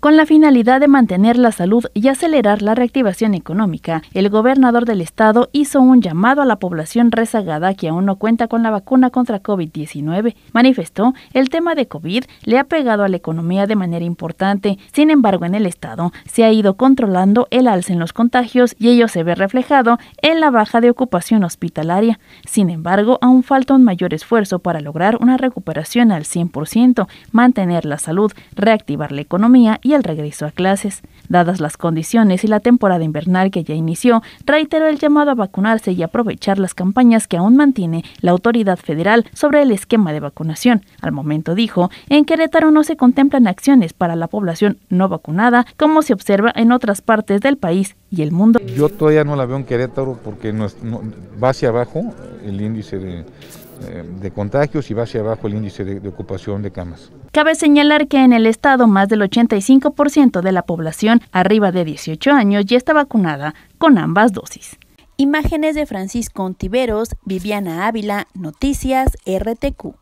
Con la finalidad de mantener la salud y acelerar la reactivación económica, el gobernador del estado hizo un llamado a la población rezagada que aún no cuenta con la vacuna contra COVID-19. Manifestó, el tema de COVID le ha pegado a la economía de manera importante, sin embargo en el estado se ha ido controlando el alza en los contagios y ello se ve reflejado en la baja de ocupación hospitalaria. Sin embargo, aún falta un mayor esfuerzo para lograr una recuperación al 100%, mantener la salud, reactivar la economía y y el regreso a clases. Dadas las condiciones y la temporada invernal que ya inició, reiteró el llamado a vacunarse y aprovechar las campañas que aún mantiene la autoridad federal sobre el esquema de vacunación. Al momento dijo, en Querétaro no se contemplan acciones para la población no vacunada como se observa en otras partes del país y el mundo. Yo todavía no la veo en Querétaro porque va hacia abajo, el índice eh, de, contagios y va hacia abajo el índice de, ocupación de camas. Cabe señalar que en el estado más del 85% de la población arriba de 18 años ya está vacunada con ambas dosis. Imágenes de Francisco Ontiveros, Viviana Ávila, Noticias RTQ.